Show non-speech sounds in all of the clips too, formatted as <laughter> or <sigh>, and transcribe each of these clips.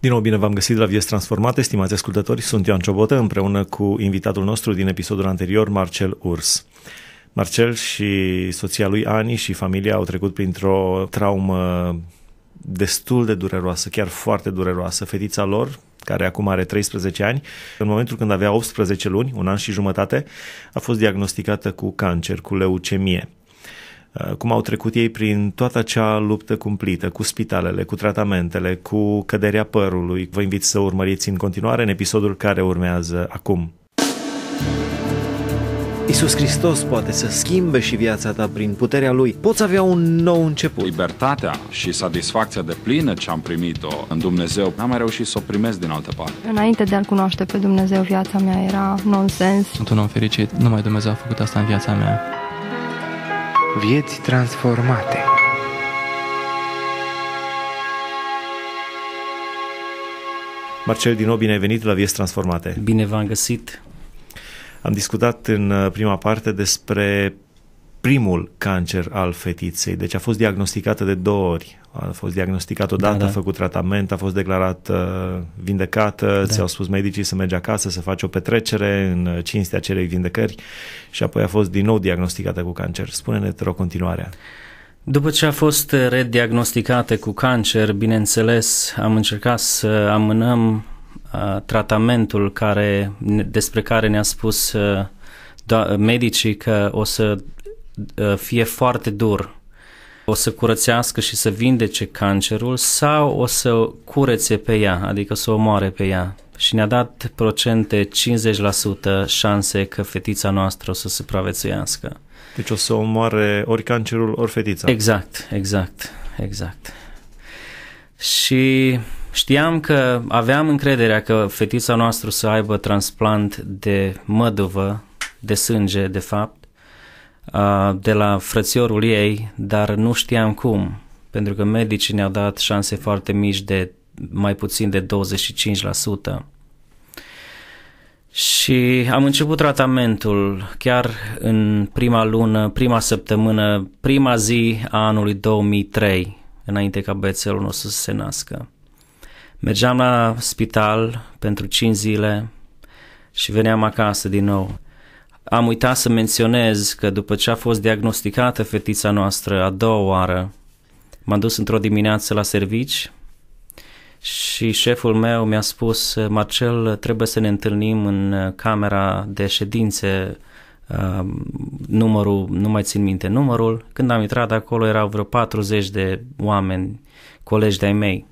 Din nou bine v-am găsit la Vieți Transformate, stimați ascultători, sunt Ioan Ciobotă împreună cu invitatul nostru din episodul anterior, Marcel Urs. Marcel și soția lui Ani și familia au trecut printr-o traumă destul de dureroasă, chiar foarte dureroasă. Fetița lor, care acum are 13 ani, în momentul când avea 18 luni, un an și jumătate, a fost diagnosticată cu cancer, cu leucemie. Uh, cum au trecut ei prin toată acea luptă cumplită cu spitalele, cu tratamentele, cu căderea părului. Vă invit să urmăriți în continuare în episodul care urmează acum. Isus Hristos poate să schimbe și viața ta prin puterea Lui. Poți avea un nou început. Libertatea și satisfacția de plină ce am primit-o în Dumnezeu, n-am mai reușit să o primesc din altă parte. Înainte de a-L cunoaște pe Dumnezeu, viața mea era nonsens. Sunt un om fericit, numai Dumnezeu a făcut asta în viața mea vieți transformate. Marcel, din nou bine ai venit la Vieți Transformate. Bine v-am găsit. Am discutat în uh, prima parte despre primul cancer al fetiței. Deci a fost diagnosticată de două ori. A fost diagnosticată odată, da, da. a făcut tratament, a fost declarat uh, vindecată, da. ți-au spus medicii să mergi acasă, să faci o petrecere în uh, cinstea acelei vindecări și apoi a fost din nou diagnosticată cu cancer. Spune-ne, te rog, continuarea. După ce a fost uh, rediagnosticată cu cancer, bineînțeles, am încercat să amânăm uh, tratamentul care, despre care ne-a spus uh, da, medicii că o să Uh, fie foarte dur, o să curățească și să vindece cancerul sau o să curețe pe ea, adică să o moare pe ea. Și ne-a dat procente 50% șanse că fetița noastră o să supraviețuiască. Deci o să o moare ori cancerul, ori fetița. Exact, exact, exact. Și știam că aveam încrederea că fetița noastră să aibă transplant de măduvă, de sânge, de fapt, de la frățiorul ei, dar nu știam cum, pentru că medicii ne-au dat șanse foarte mici de mai puțin de 25%. Și am început tratamentul chiar în prima lună, prima săptămână, prima zi a anului 2003, înainte ca bețelul nostru să se nască. Mergeam la spital pentru 5 zile și veneam acasă din nou. Am uitat să menționez că după ce a fost diagnosticată fetița noastră a doua oară, m-am dus într-o dimineață la servici și șeful meu mi-a spus, Marcel, trebuie să ne întâlnim în uh, camera de ședințe, uh, numărul, nu mai țin minte numărul. Când am intrat acolo erau vreo 40 de oameni, colegi de-ai mei,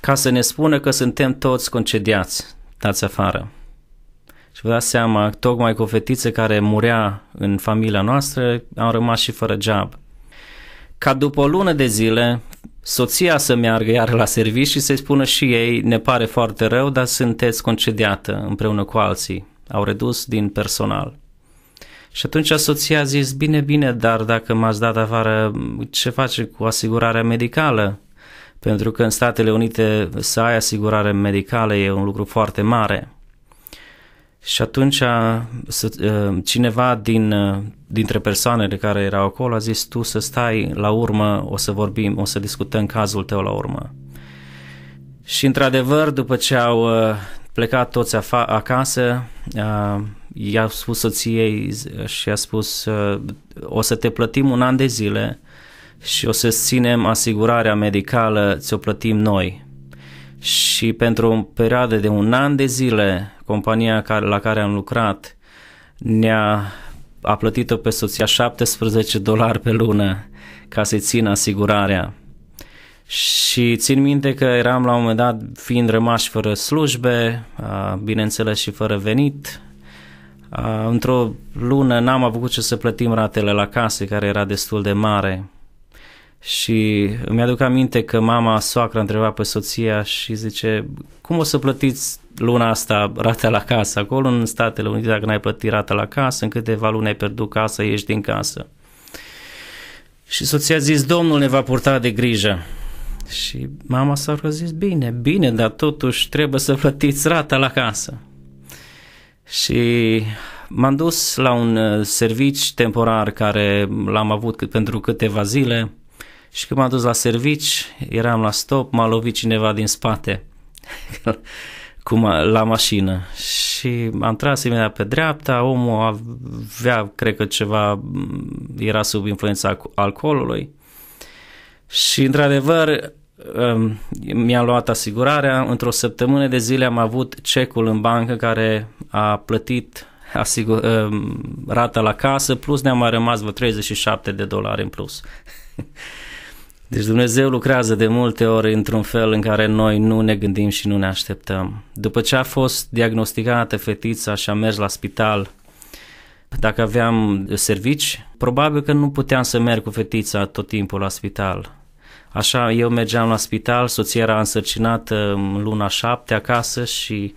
ca să ne spună că suntem toți concediați, dați afară. Și vă dați seama, tocmai cu o fetiță care murea în familia noastră, am rămas și fără job. Ca după o lună de zile, soția să meargă iar la serviciu și să-i spună și ei, ne pare foarte rău, dar sunteți concediată împreună cu alții. Au redus din personal. Și atunci soția a zis, bine, bine, dar dacă m-ați dat afară, ce face cu asigurarea medicală? Pentru că în Statele Unite să ai asigurare medicală e un lucru foarte mare. Și atunci uh, uh, cineva din, uh, dintre persoanele care erau acolo a zis tu să stai la urmă, o să vorbim, o să discutăm cazul tău la urmă. Și într-adevăr, după ce au plecat toți afa- acasă, i-a spus soției și a spus o să te plătim un an de zile și o să ținem asigurarea medicală, ți-o plătim noi. Și pentru o perioadă de un an de zile compania care, la care am lucrat ne-a a plătit-o pe soția 17 dolari pe lună ca să-i țină asigurarea. Și țin minte că eram la un moment dat, fiind rămași fără slujbe, bineînțeles și fără venit, într-o lună n-am avut ce să plătim ratele la case, care era destul de mare. Și îmi aduc aminte că mama, soacra, întreba pe soția și zice, cum o să plătiți luna asta rata la casă. Acolo în Statele Unite, dacă n-ai plătit rata la casă, în câteva luni ai pierdut casa, ieși din casă. Și soția a zis, Domnul ne va purta de grijă. Și mama s-a zis, bine, bine, dar totuși trebuie să plătiți rata la casă. Și m-am dus la un uh, servici temporar care l-am avut pentru câteva zile și când m-am dus la servici, eram la stop, m-a lovit cineva din spate. <laughs> cu ma- la mașină și am tras imediat pe dreapta, omul avea, cred că ceva, era sub influența alcoolului și într-adevăr um, mi-am luat asigurarea, într-o săptămână de zile am avut cecul în bancă care a plătit asigur, um, rata la casă, plus ne-a mai rămas vreo 37 de dolari în plus. <laughs> Deci Dumnezeu lucrează de multe ori într-un fel în care noi nu ne gândim și nu ne așteptăm. După ce a fost diagnosticată fetița și a mers la spital, dacă aveam servici, probabil că nu puteam să merg cu fetița tot timpul la spital. Așa, eu mergeam la spital, soția era însărcinată în luna 7 acasă și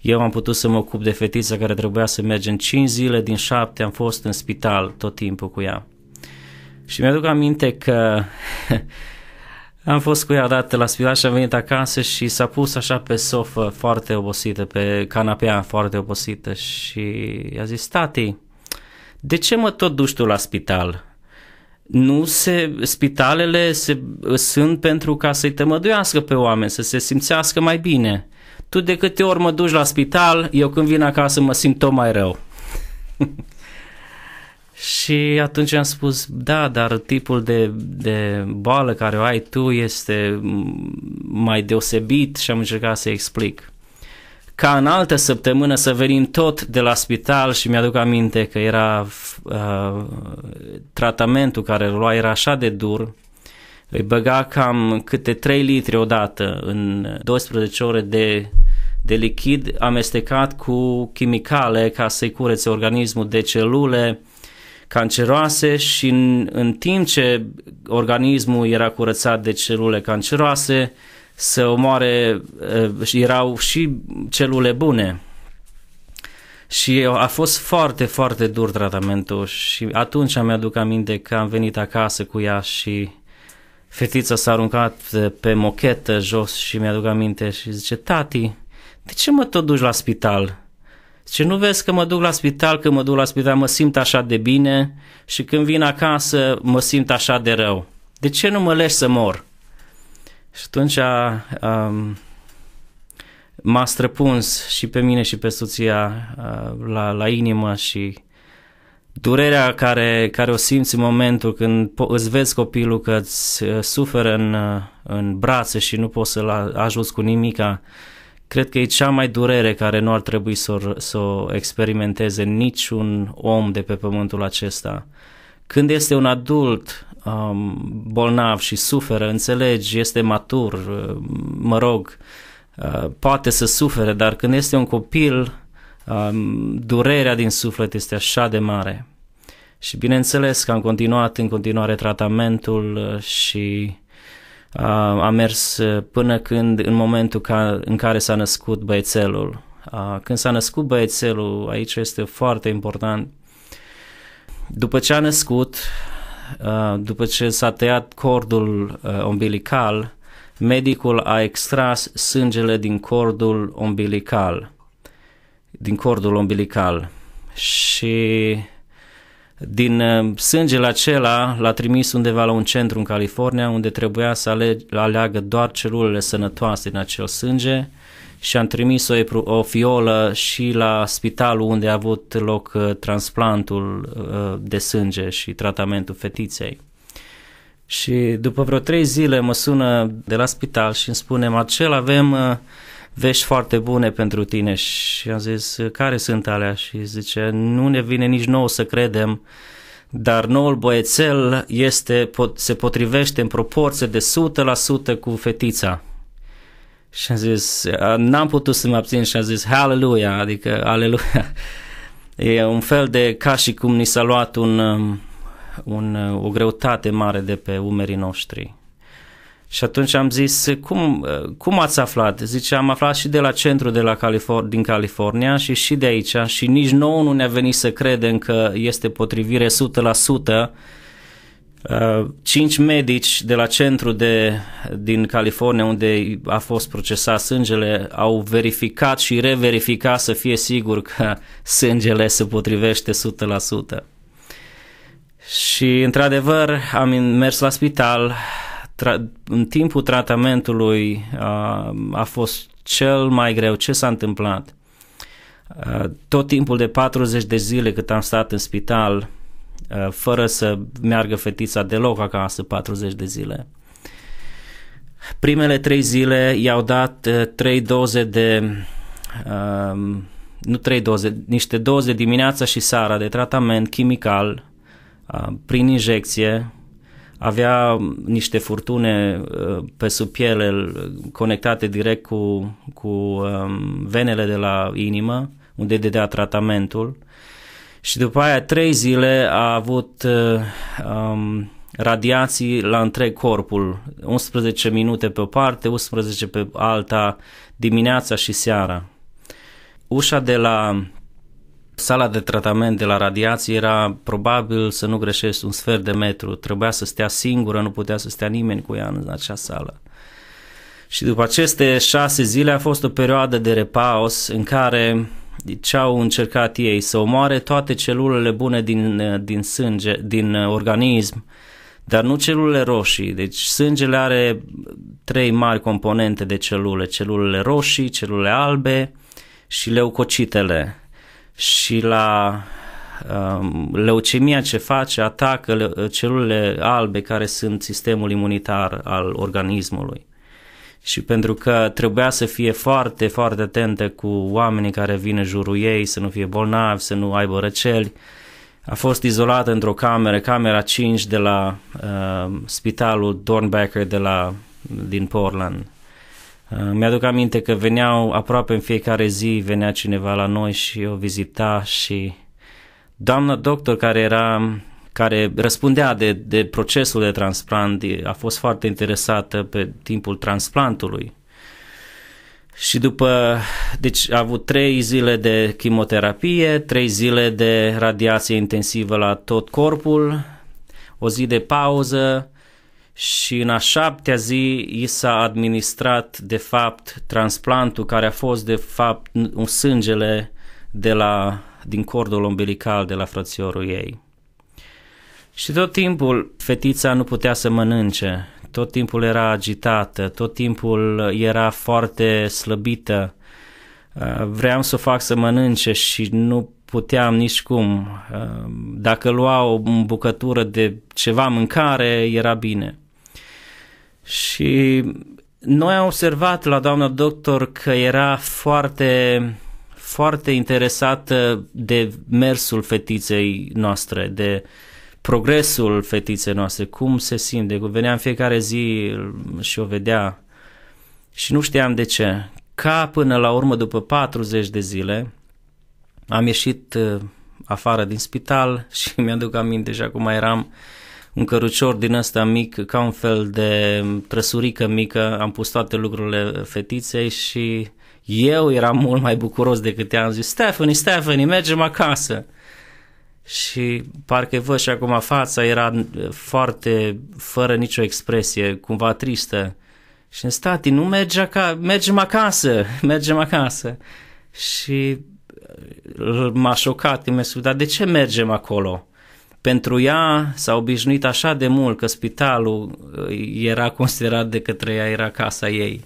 eu am putut să mă ocup de fetița care trebuia să merge în 5 zile din 7, am fost în spital tot timpul cu ea. Și mi-aduc aminte că <laughs> am fost cu ea dată la spital și am venit acasă și s-a pus așa pe sofă foarte obosită, pe canapea foarte obosită și i-a zis, tati, de ce mă tot duci tu la spital? nu se, spitalele se, sunt pentru ca să-i tămăduiască pe oameni, să se simțească mai bine. Tu de câte ori mă duci la spital, eu când vin acasă mă simt tot mai rău. <laughs> Și atunci am spus, da, dar tipul de, de boală care o ai tu este mai deosebit și am încercat să explic. Ca în altă săptămână să venim tot de la spital și mi-aduc aminte că era uh, tratamentul care îl lua era așa de dur, îi băga cam câte 3 litri odată în 12 ore de de lichid amestecat cu chimicale ca să-i curețe organismul de celule, canceroase și în, în timp ce organismul era curățat de celule canceroase, se omoare, eh, erau și celule bune. Și a fost foarte, foarte dur tratamentul și atunci am aduc aminte că am venit acasă cu ea și fetița s-a aruncat pe mochetă jos și mi-aduc aminte și zice, tati, de ce mă tot duci la spital? Și nu vezi că mă duc la spital, că mă duc la spital, mă simt așa de bine și când vin acasă mă simt așa de rău. De ce nu mă lași să mor? Și atunci m-a străpuns și pe mine și pe soția uh, la, la inimă și durerea care, care o simți în momentul când po- îți vezi copilul că îți uh, suferă în, uh, în brațe și nu poți să-l ajuți cu nimica, uh, Cred că e cea mai durere care nu ar trebui să o, să o experimenteze niciun om de pe pământul acesta. Când este un adult um, bolnav și suferă, înțelegi, este matur, uh, mă rog, uh, poate să sufere, dar când este un copil, um, durerea din suflet este așa de mare. Și bineînțeles că am continuat în continuare tratamentul uh, și a mers uh, până când, în momentul ca, în care s-a născut băiețelul. Când s-a născut băiețelul, aici este foarte important, după ce a născut, după ce s-a tăiat cordul umbilical, medicul a extras sângele din cordul umbilical, din cordul umbilical și din uh, sângele acela l-a trimis undeva la un centru în California unde trebuia să aleagă doar celulele sănătoase din acel sânge și am trimis o, o fiolă și la spitalul unde a avut loc uh, transplantul uh, de sânge și tratamentul fetiței. Și după vreo trei zile mă sună de la spital și îmi spune, Marcel, avem vești foarte bune pentru tine și am zis, care sunt alea? Și zice, nu ne vine nici nou să credem, dar noul băiețel este, se potrivește în proporție de 100% cu fetița. Și am zis, n-am putut să mă abțin și am zis, haleluia, adică aleluia. <laughs> E un fel de ca și cum ni s-a luat un, um, un, uh, o greutate mare de pe umerii noștri. Și atunci am zis, cum, cum ați aflat? Zice, am aflat și de la centru de la Californ- din California și și de aici și nici nou nu ne-a venit să credem că este potrivire 100%. Uh, cinci medici de la centru de, din California unde a fost procesat sângele au verificat și reverificat să fie sigur că <laughs> sângele se potrivește 100%. Și într-adevăr am mers la spital, tra- în timpul tratamentului a, uh, a fost cel mai greu. Ce s-a întâmplat? A, uh, tot timpul de 40 de zile cât am stat în spital, a, uh, fără să meargă fetița deloc acasă, 40 de zile. Primele trei zile i-au dat trei doze de, A, um, nu trei doze, niște doze dimineața și seara de tratament chimical uh, prin injecție, avea niște furtune uh, pe sub piele conectate direct cu, cu um, venele de la inimă, unde dădea tratamentul. Și după aia trei zile a avut uh, um, radiații la întreg corpul, 11 minute pe o parte, 11 pe alta, dimineața și seara. Ușa de la Sala de tratament de la radiație era probabil, să nu greșesc, un sfert de metru. Trebuia să stea singură, nu putea să stea nimeni cu ea în acea sală. Și după aceste șase zile a fost o perioadă de repaus în care ce au încercat ei? Să omoare toate celulele bune din, din sânge, din organism, dar nu celulele roșii. Deci sângele are trei mari componente de celule, celulele roșii, celulele albe și leucocitele și la um, leucemia ce face atacă celulele albe care sunt sistemul imunitar al organismului. Și pentru că trebuia să fie foarte, foarte atentă cu oamenii care vin în jurul ei, să nu fie bolnavi, să nu aibă răceli, a fost izolată într-o cameră, camera 5 de la uh, spitalul Dornbecker de la, din Portland. Uh, mi-aduc aminte că veneau aproape în fiecare zi, venea cineva la noi și o vizita și doamna doctor care era care răspundea de, de procesul de transplant, a fost foarte interesată pe timpul transplantului. Și după, deci a avut trei zile de chimioterapie, trei zile de radiație intensivă la tot corpul, o zi de pauză, și în a șaptea zi i s-a administrat de fapt transplantul care a fost de fapt un sângele de la, din cordul umbilical de la frățiorul ei. Și tot timpul fetița nu putea să mănânce, tot timpul era agitată, tot timpul era foarte slăbită. Uh, vreau să o fac să mănânce și nu puteam nici cum. Uh, dacă lua o bucătură de ceva mâncare, era bine. Și noi am observat la doamna doctor că era foarte, foarte interesată de mersul fetiței noastre, de progresul fetiței noastre, cum se simte. Venea în fiecare zi și o vedea și nu știam de ce. Ca până la urmă, după 40 de zile, am ieșit uh, afară din spital <laughs> și mi-aduc aminte și acum eram uh, un cărucior din ăsta mic, ca un fel de trăsurică mică, am pus toate lucrurile fetiței și eu eram mult mai bucuros decât ea. Am zis, Stephanie, Stephanie, mergem acasă. Și parcă văd și acum fața era foarte, fără nicio expresie, cumva tristă. Și în stati, nu merge acasă, mergem acasă, <laughs> mergem acasă. Și m-a șocat, mi-a spus, dar de ce mergem acolo? pentru ea s-a obișnuit așa de mult că spitalul uh, era considerat de către ea, era casa ei.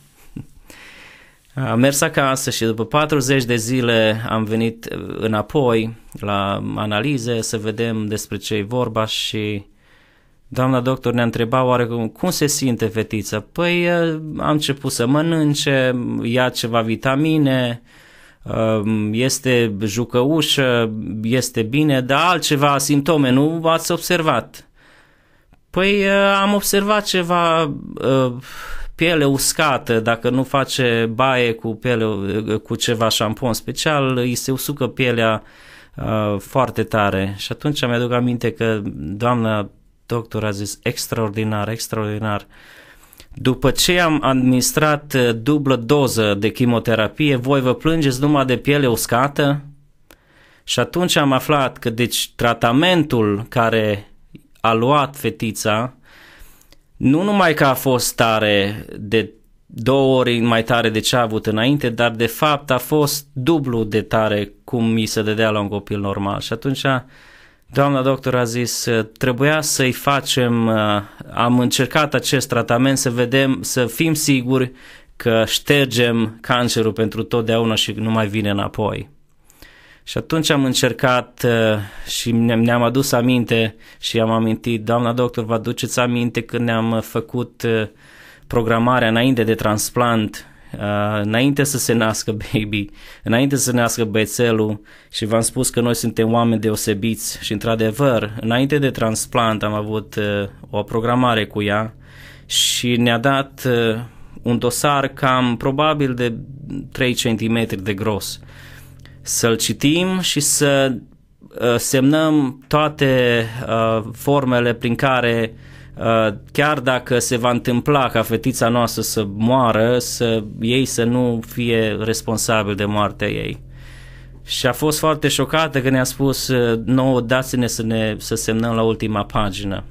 Am mers acasă și după 40 de zile am venit uh, înapoi la analize să vedem despre ce e vorba și doamna doctor ne-a întrebat oare cum se simte fetița. Păi uh, am început să mănânce, ia ceva vitamine, Um, este jucăușă, este bine, dar altceva, simptome, nu ați observat? Păi uh, am observat ceva uh, piele uscată, dacă nu face baie cu, piele, uh, cu ceva șampon special, îi se usucă pielea foarte tare. Și atunci mi-aduc aminte că doamna doctor a zis extraordinar, extraordinar. Uh, după ce am administrat uh, dublă doză de chimioterapie, voi vă plângeți numai de piele uscată? Și atunci am aflat că deci tratamentul care a luat fetița nu numai că a fost tare de două ori mai tare de ce a avut înainte, dar de fapt a fost dublu de tare cum mi se dădea la un copil normal. Și atunci Doamna doctor a zis, uh, trebuia să-i facem, uh, am încercat acest tratament să vedem, să fim siguri că ștergem cancerul pentru totdeauna și nu mai vine înapoi. Și atunci am încercat uh, și ne-am adus aminte și am amintit, doamna doctor, vă aduceți aminte când ne-am făcut programarea înainte de transplant Uh, înainte să se nască baby, înainte să se nască bețelul și v-am spus că noi suntem oameni deosebiți și într-adevăr, înainte de transplant am avut uh, o programare cu ea și ne-a dat uh, un dosar cam probabil de 3 cm de gros. Să-l citim și să uh, semnăm toate uh, formele prin care uh, Uh, chiar dacă se va întâmpla ca fetița noastră să moară, să, ei să nu fie responsabil de moartea ei. Și a fost foarte șocată că ne-a spus, uh, nouă dați-ne să, ne, să semnăm la ultima pagină.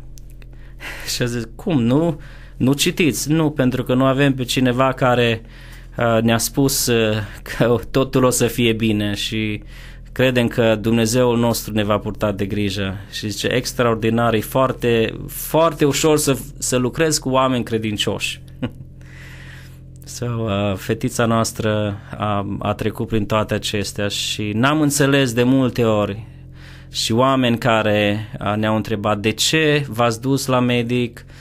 <laughs> Și a zis, cum, nu? Nu citiți? Nu, pentru că nu avem pe cineva care uh, ne-a spus uh, că totul o să fie bine și credem că Dumnezeul nostru ne va purta de grijă și zice extraordinar, e foarte, foarte ușor să, să lucrezi cu oameni credincioși. <laughs> so, uh, fetița noastră a, a trecut prin toate acestea și n-am înțeles de multe ori și oameni care uh, ne-au întrebat de ce v-ați dus la medic, uh,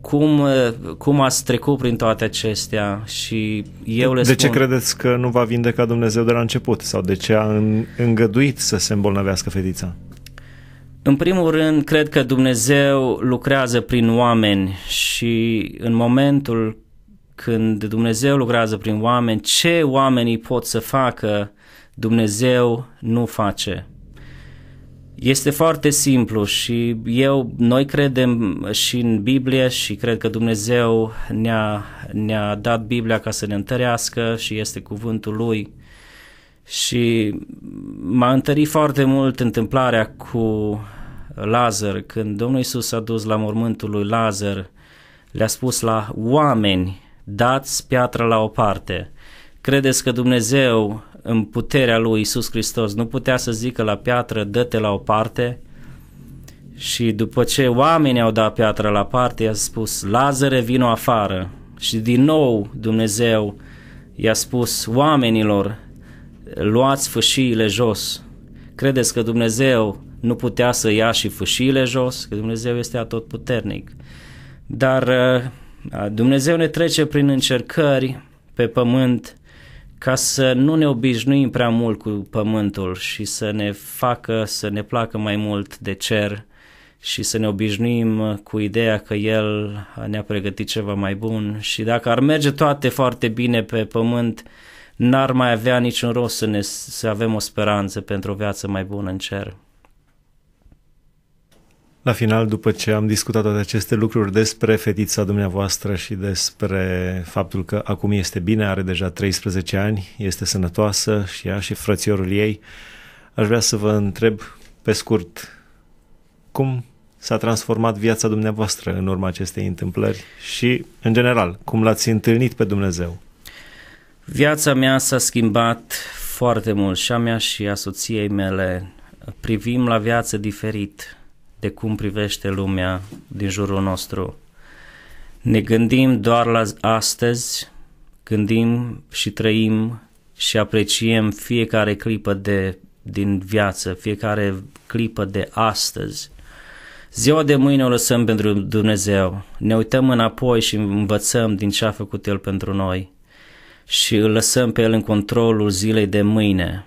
cum, cum ați trecut prin toate acestea și eu le De spun... ce credeți că nu va vindeca Dumnezeu de la început? Sau de ce a îngăduit să se îmbolnăvească fetița? În primul rând, cred că Dumnezeu lucrează prin oameni și în momentul când Dumnezeu lucrează prin oameni, ce oamenii pot să facă, Dumnezeu nu face. Este foarte simplu și eu, noi credem și în Biblie și cred că Dumnezeu ne-a, ne-a dat Biblia ca să ne întărească și este cuvântul Lui. Și m-a întărit foarte mult întâmplarea cu Lazar, când Domnul Isus a dus la mormântul lui Lazar, le-a spus la oameni, dați piatra la o parte. Credeți că Dumnezeu în puterea lui Isus Hristos. Nu putea să zică la piatră, dă-te la o parte și după ce oamenii au dat piatra la parte, i-a spus, Lazare, vino afară. Și din nou Dumnezeu i-a spus oamenilor, luați fâșiile jos. Credeți că Dumnezeu nu putea să ia și fâșiile jos, că Dumnezeu este puternic, Dar uh, Dumnezeu ne trece prin încercări pe pământ ca să nu ne obișnuim prea mult cu pământul și să ne facă să ne placă mai mult de cer și să ne obișnuim cu ideea că El ne-a pregătit ceva mai bun și dacă ar merge toate foarte bine pe pământ, n-ar mai avea niciun rost să, ne, să avem o speranță pentru o viață mai bună în cer. La final, după ce am discutat toate aceste lucruri despre fetița dumneavoastră și despre faptul că acum este bine, are deja 13 ani, este sănătoasă și ea și frățiorul ei, aș vrea să vă întreb pe scurt cum s-a transformat viața dumneavoastră în urma acestei întâmplări și, în general, cum l-ați întâlnit pe Dumnezeu? Viața mea s-a schimbat foarte mult și a mea și a soției mele. Privim la viață diferit de cum privește lumea din jurul nostru. Ne gândim doar la astăzi, gândim și trăim și apreciem fiecare clipă de, din viață, fiecare clipă de astăzi. Ziua de mâine o lăsăm pentru Dumnezeu. Ne uităm înapoi și învățăm din ce a făcut El pentru noi și îl lăsăm pe El în controlul zilei de mâine.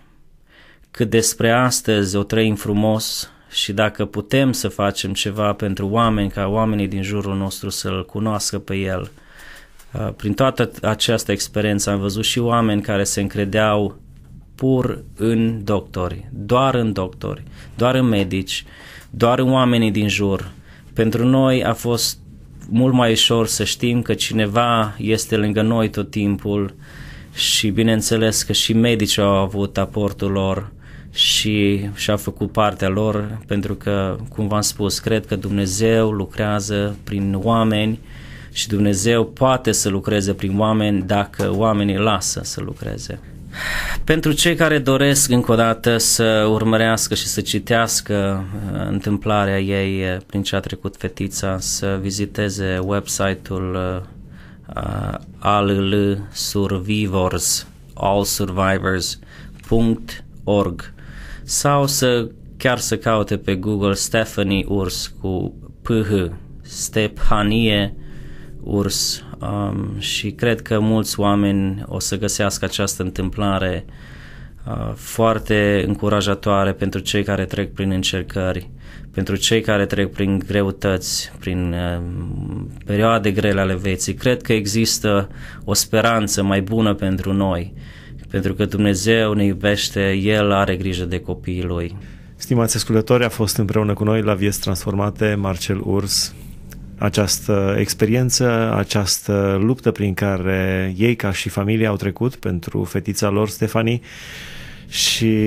Cât despre astăzi o trăim frumos, și dacă putem să facem ceva pentru oameni, ca oamenii din jurul nostru să-L cunoască pe El. Uh, prin toată această experiență am văzut și oameni care se încredeau pur în doctori, doar în doctori, doar în medici, doar în oamenii din jur. Pentru noi a fost mult mai ușor să știm că cineva este lângă noi tot timpul și bineînțeles că și medicii au avut aportul lor și și-a făcut partea lor pentru că, cum v-am spus, cred că Dumnezeu lucrează prin oameni și Dumnezeu poate să lucreze prin oameni dacă oamenii lasă să lucreze. Pentru cei care doresc încă o dată să urmărească și să citească uh, întâmplarea ei uh, prin ce a trecut fetița, să viziteze website-ul uh, uh all survivors, all sau să chiar să caute pe Google Stephanie Urs cu PH, Stephanie Urs um, și cred că mulți oameni o să găsească această întâmplare uh, foarte încurajatoare pentru cei care trec prin încercări, pentru cei care trec prin greutăți, prin uh, perioade grele ale vieții. Cred că există o speranță mai bună pentru noi pentru că Dumnezeu ne iubește, El are grijă de copiii Lui. Stimați ascultători, a fost împreună cu noi la Vieți Transformate Marcel Urs. Această experiență, această luptă prin care ei ca și familia au trecut pentru fetița lor, Stefanie, și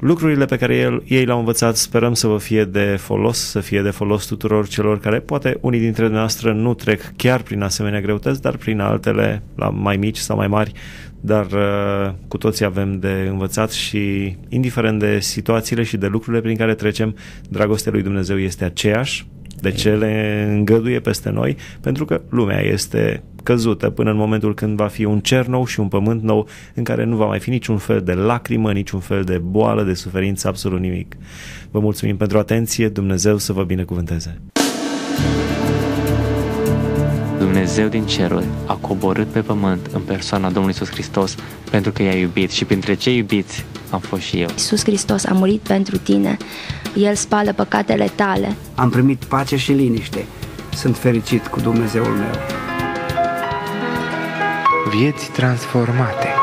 lucrurile pe care el, ei le-au învățat sperăm să vă fie de folos, să fie de folos tuturor celor care poate unii dintre noastre nu trec chiar prin asemenea greutăți, dar prin altele, la mai mici sau mai mari, dar uh, cu toții avem de învățat și indiferent de situațiile și de lucrurile prin care trecem, dragostea lui Dumnezeu este aceeași, de ce le îngăduie peste noi, pentru că lumea este căzută până în momentul când va fi un cer nou și un pământ nou în care nu va mai fi niciun fel de lacrimă, niciun fel de boală, de suferință, absolut nimic. Vă mulțumim pentru atenție, Dumnezeu să vă binecuvânteze! thank you Dumnezeu din ceruri a coborât pe pământ în persoana Domnului Iisus Hristos pentru că i-a iubit și printre cei iubiți am fost și eu. Iisus Hristos a murit pentru tine, El spală păcatele tale. Am primit pace și liniște. Sunt fericit cu Dumnezeul meu. Vieți transformate